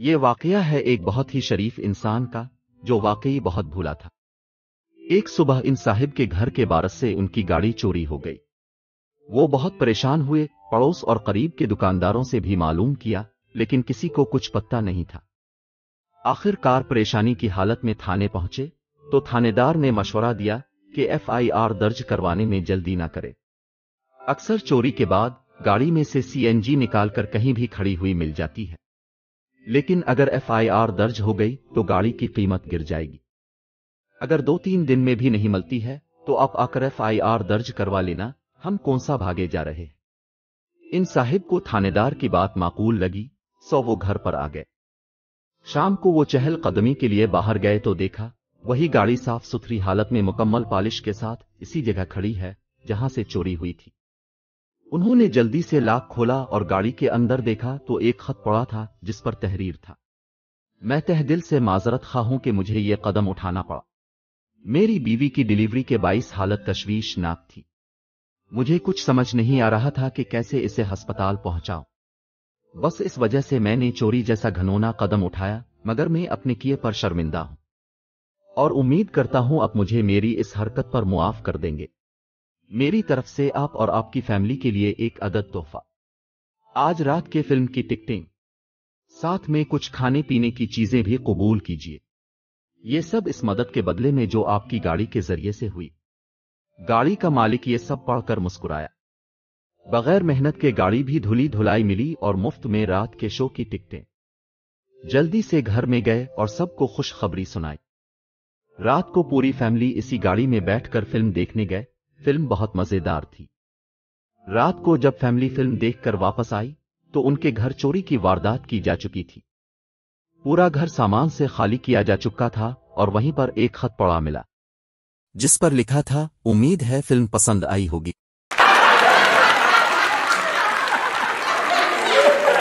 ये वाकया है एक बहुत ही शरीफ इंसान का जो वाकई बहुत भूला था एक सुबह इन साहिब के घर के बारस से उनकी गाड़ी चोरी हो गई वो बहुत परेशान हुए पड़ोस और करीब के दुकानदारों से भी मालूम किया लेकिन किसी को कुछ पत्ता नहीं था आखिरकार परेशानी की हालत में थाने पहुंचे तो थानेदार ने मशवरा दिया कि एफआईआर दर्ज करवाने में जल्दी ना करे अक्सर चोरी के बाद गाड़ी में से सीएनजी निकालकर कहीं भी खड़ी हुई मिल जाती है लेकिन अगर एफआईआर दर्ज हो गई तो गाड़ी की कीमत गिर जाएगी अगर दो तीन दिन में भी नहीं मिलती है तो आप आकर एफआईआर दर्ज करवा लेना हम कौन सा भागे जा रहे इन साहिब को थानेदार की बात माकूल लगी सो वो घर पर आ गए शाम को वो चहल कदमी के लिए बाहर गए तो देखा वही गाड़ी साफ सुथरी हालत में मुकम्मल पालिश के साथ इसी जगह खड़ी है जहां से चोरी हुई थी उन्होंने जल्दी से लाख खोला और गाड़ी के अंदर देखा तो एक खत पड़ा था जिस पर तहरीर था मैं तहदिल से माजरत खा हूं कि मुझे यह कदम उठाना पड़ा मेरी बीवी की डिलीवरी के बाईस हालत तश्वीशनाक थी मुझे कुछ समझ नहीं आ रहा था कि कैसे इसे अस्पताल पहुंचाऊं बस इस वजह से मैंने चोरी जैसा घनोना कदम उठाया मगर मैं अपने किए पर शर्मिंदा हूं और उम्मीद करता हूं अब मुझे मेरी इस हरकत पर मुआफ कर देंगे मेरी तरफ से आप और आपकी फैमिली के लिए एक अदद तोहफा आज रात के फिल्म की टिकटें साथ में कुछ खाने पीने की चीजें भी कबूल कीजिए यह सब इस मदद के बदले में जो आपकी गाड़ी के जरिए से हुई गाड़ी का मालिक ये सब पढ़कर मुस्कुराया बगैर मेहनत के गाड़ी भी धुली धुलाई मिली और मुफ्त में रात के शो की टिकटें जल्दी से घर में गए और सबको खुशखबरी सुनाई रात को पूरी फैमिली इसी गाड़ी में बैठकर फिल्म देखने गए फिल्म बहुत मजेदार थी रात को जब फैमिली फिल्म देखकर वापस आई तो उनके घर चोरी की वारदात की जा चुकी थी पूरा घर सामान से खाली किया जा चुका था और वहीं पर एक खत पड़ा मिला जिस पर लिखा था उम्मीद है फिल्म पसंद आई होगी